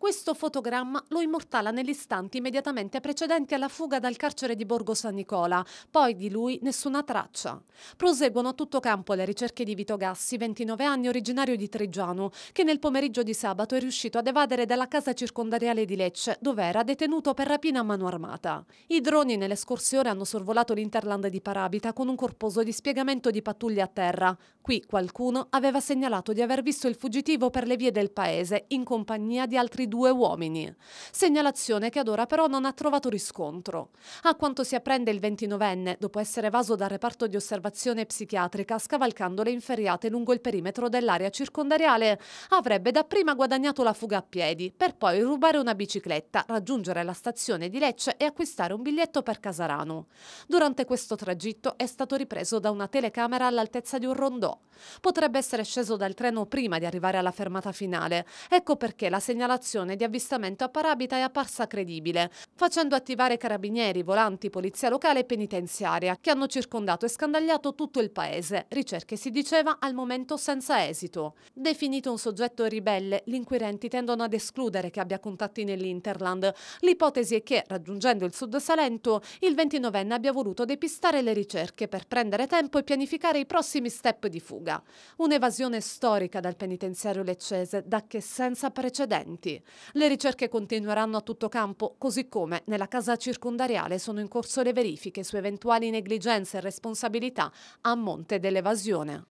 Questo fotogramma lo immortala nell'istante immediatamente precedenti alla fuga dal carcere di Borgo San Nicola, poi di lui nessuna traccia. Proseguono a tutto campo le ricerche di Vito Gassi, 29 anni, originario di Tregiano, che nel pomeriggio di sabato è riuscito ad evadere dalla casa circondariale di Lecce, dove era detenuto per rapina a mano armata. I droni nelle scorse ore hanno sorvolato l'interland di Parabita con un corposo dispiegamento di pattuglie a terra, Qui qualcuno aveva segnalato di aver visto il fuggitivo per le vie del paese in compagnia di altri due uomini. Segnalazione che ad ora però non ha trovato riscontro. A quanto si apprende il 29enne, dopo essere evaso dal reparto di osservazione psichiatrica scavalcando le inferriate lungo il perimetro dell'area circondariale, avrebbe dapprima guadagnato la fuga a piedi, per poi rubare una bicicletta, raggiungere la stazione di Lecce e acquistare un biglietto per Casarano. Durante questo tragitto è stato ripreso da una telecamera all'altezza di un rondò Potrebbe essere sceso dal treno prima di arrivare alla fermata finale. Ecco perché la segnalazione di avvistamento a Parabita è apparsa credibile, facendo attivare carabinieri, volanti, polizia locale e penitenziaria, che hanno circondato e scandagliato tutto il paese. Ricerche, si diceva, al momento senza esito. Definito un soggetto ribelle, gli inquirenti tendono ad escludere che abbia contatti nell'Interland. L'ipotesi è che, raggiungendo il Sud Salento, il 29enne abbia voluto depistare le ricerche per prendere tempo e pianificare i prossimi step di di fuga. Un'evasione storica dal penitenziario leccese da che senza precedenti. Le ricerche continueranno a tutto campo, così come nella casa circondariale sono in corso le verifiche su eventuali negligenze e responsabilità a monte dell'evasione.